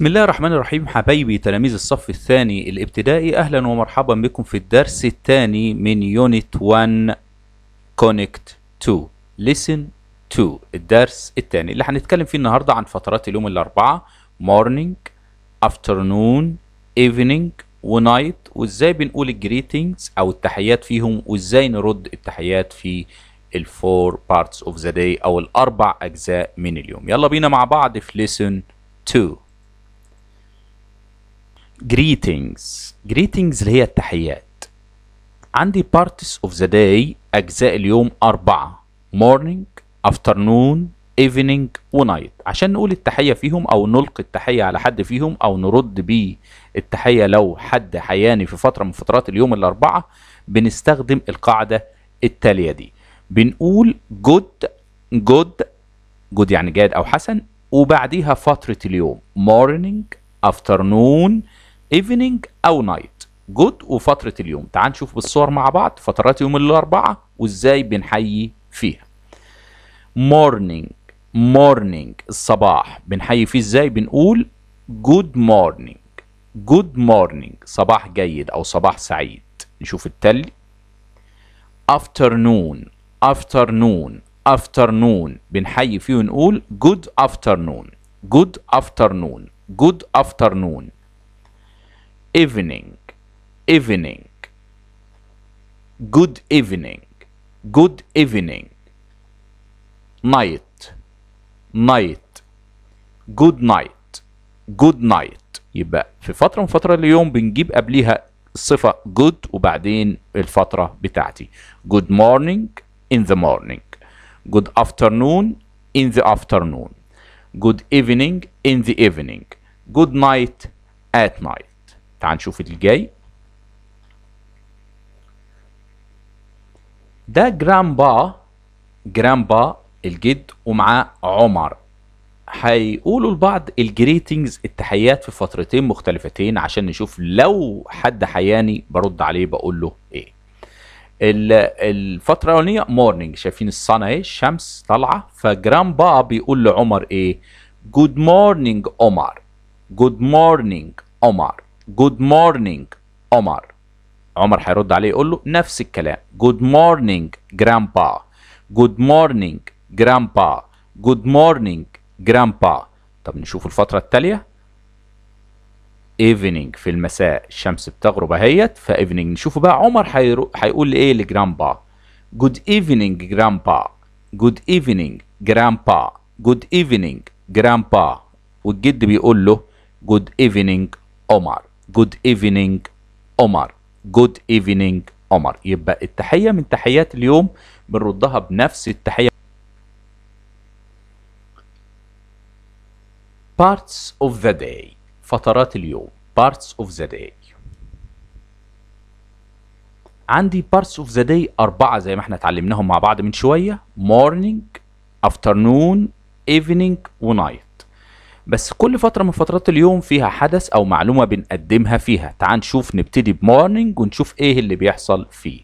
بسم الله الرحمن الرحيم حبايبي تلاميذ الصف الثاني الابتدائي اهلا ومرحبا بكم في الدرس الثاني من يونت 1 كونكت 2 ليسن 2 الدرس الثاني اللي هنتكلم فيه النهارده عن فترات اليوم الاربعه مورنينج افترنون ايفنينج ونايت وازاي بنقول الجريتنجز او التحيات فيهم وازاي نرد التحيات في الفور بارتس اوف ذا داي او الاربع اجزاء من اليوم يلا بينا مع بعض في ليسن 2 greetings greetings اللي هي التحيات عندي parts of the day أجزاء اليوم أربعة morning afternoon evening ونايت عشان نقول التحية فيهم أو نلقي التحية على حد فيهم أو نرد بيه التحية لو حد حياني في فترة من فترات اليوم الأربعة بنستخدم القاعدة التالية دي بنقول good good good يعني جاد أو حسن وبعديها فترة اليوم morning afternoon ايفنينج او نايت جود وفتره اليوم تعال نشوف بالصور مع بعض فترات يوم الاربعه وازاي بنحيي فيها مورنينج مورنينج الصباح بنحيي فيه ازاي بنقول جود مورنينج جود مورنينج صباح جيد او صباح سعيد نشوف التالي afternoon afternoon afternoon بنحيي فيه ونقول good afternoon good afternoon good afternoon evening, evening. Good evening, good evening. Night, night. Good night, good night. يبقى في فترة من فترة اليوم بنجيب قبليها صفة good وبعدين الفترة بتاعتي. Good morning in the morning. Good afternoon in the afternoon. Good evening in the evening. Good night at night. تعال نشوف اللي جاي ده جرامبا جرامبا الجد ومعاه عمر هيقولوا البعض الجريتنجز التحيات في فترتين مختلفتين عشان نشوف لو حد حياني برد عليه بقول له ايه الفترة الأولانية مورنينج شايفين الصنة ايه الشمس طالعة با بيقول لعمر ايه جود مورنينج عمر جود مورنينج عمر جود مورنينج عمر عمر هيرد عليه يقول له نفس الكلام جود مورنينج جرامبا جود مورنينج جرامبا جود مورنينج جرامبا طب نشوف الفترة التالية ايفنينج في المساء الشمس بتغرب اهيت فايفنينج نشوفه بقى عمر هيقول ايه لجرامبا جود ايفنينج جرامبا جود ايفنينج جرامبا جود ايفنينج جرامبا والجد بيقول له جود ايفنينج عمر جود ايفنينج عمر جود ايفنينج عمر يبقى التحية من تحيات اليوم بنردها بنفس التحية parts of the day فترات اليوم parts of the day عندي parts of the day أربعة زي ما احنا اتعلمناهم مع بعض من شوية morning afternoon evening ونايت بس كل فترة من فترات اليوم فيها حدث أو معلومة بنقدمها فيها تعال نشوف نبتدي بمورنينج ونشوف إيه اللي بيحصل فيه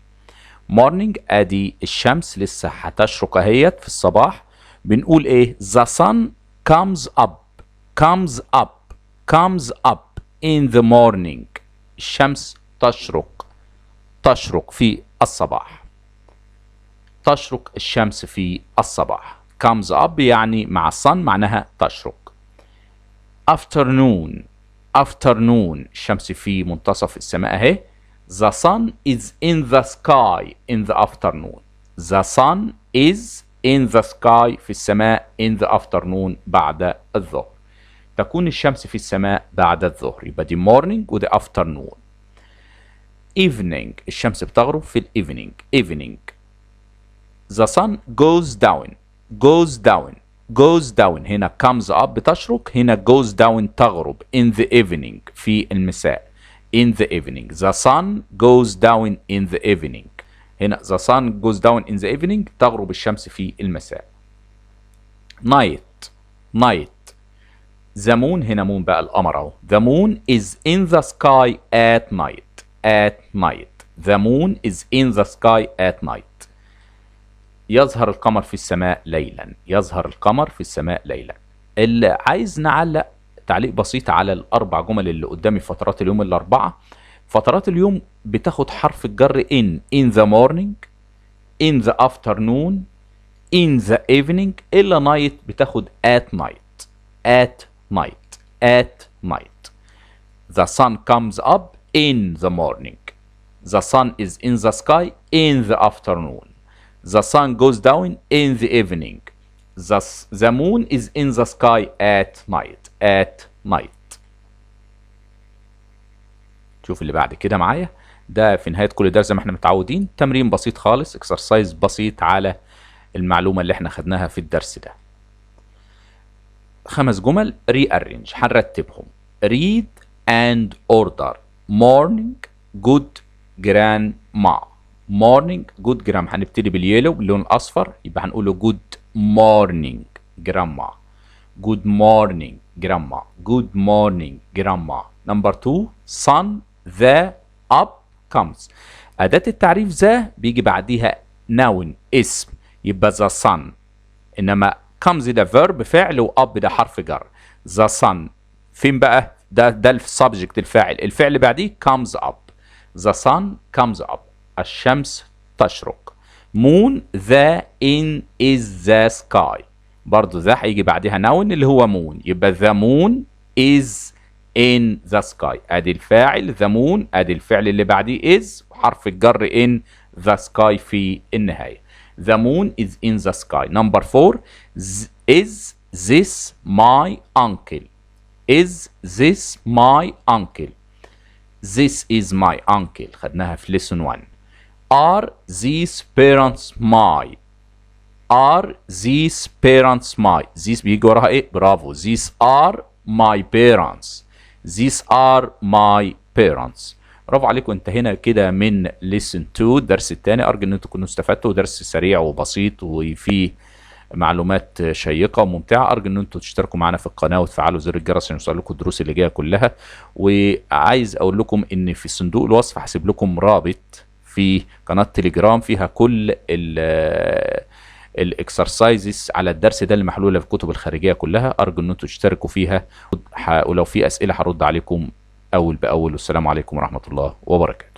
مورنينج أدي الشمس لسه هتشرق اهيت في الصباح بنقول إيه The sun comes up comes up comes up in the morning الشمس تشرق تشرق في الصباح تشرق الشمس في الصباح comes up يعني مع sun معناها تشرق afternoon afternoon الشمس في منتصف السماء اهي the sun is in the sky in the afternoon the sun is in the sky في السماء in the afternoon بعد الظهر تكون الشمس في السماء بعد الظهر يبقى the morning و the afternoon evening الشمس بتغرب في الايفنينج evening the sun goes down goes down goes down هنا comes up بتشرق هنا goes down تغرب in the evening في المساء in the evening the sun goes down in the evening هنا the sun goes down in the evening تغرب الشمس في المساء night night the moon هنا moon بقى القمر اهو the moon is in the sky at night at night the moon is in the sky at night يظهر القمر في السماء ليلا يظهر القمر في السماء ليلا اللي عايز نعلق تعليق بسيط على الاربع جمل اللي قدامي فترات اليوم الاربعه فترات اليوم بتاخد حرف الجر in in the morning in the afternoon in the evening الا night بتاخد at night at night at night the sun comes up in the morning the sun is in the sky in the afternoon The sun goes down in the evening. The, the moon is in the sky at night. At night. شوف اللي بعد كده معايا ده في نهاية كل درس زي ما احنا متعودين تمرين بسيط خالص اكسرسايز بسيط على المعلومة اللي احنا خدناها في الدرس ده خمس جمل rearrange هنرتبهم read and order morning good grandma morning good grandma هنبتدي باليلو اللون الاصفر يبقى هنقوله good morning grandma good morning grandma good morning grandma number two sun the up comes أداة التعريف ذا بيجي بعديها noun اسم يبقى the sun إنما comes ده verb فعل وأب ده حرف جر the sun فين بقى ده ده السبجكت الفاعل الفعل بعديه comes up the sun comes up الشمس تشرق moon the in is the sky برضو ذا هيجي بعدها نون اللي هو moon يبقى the moon is in the sky ادي الفاعل the moon ادي الفعل اللي بعديه is وحرف الجر in the sky في النهاية the moon is in the sky number four is this my uncle is this my uncle this is my uncle خدناها في lesson 1 Are these parents my? Are these parents my? These بيجي وراها ايه؟ برافو. These are my parents. These are my parents. برافو عليكم انتهينا كده من listen 2 الدرس الثاني ارجو ان انتم تكونوا استفدتوا درس سريع وبسيط وفيه معلومات شيقه وممتعه ارجو ان انتم تشتركوا معنا في القناه وتفعلوا زر الجرس عشان يوصل لكم الدروس اللي جايه كلها وعايز اقول لكم ان في صندوق الوصف هسيب لكم رابط في قناه تليجرام فيها كل الاكسرسايزز على الدرس ده اللي محلوله في الكتب الخارجيه كلها ارجو ان تشتركوا فيها ولو في اسئله هرد عليكم اول باول والسلام عليكم ورحمه الله وبركاته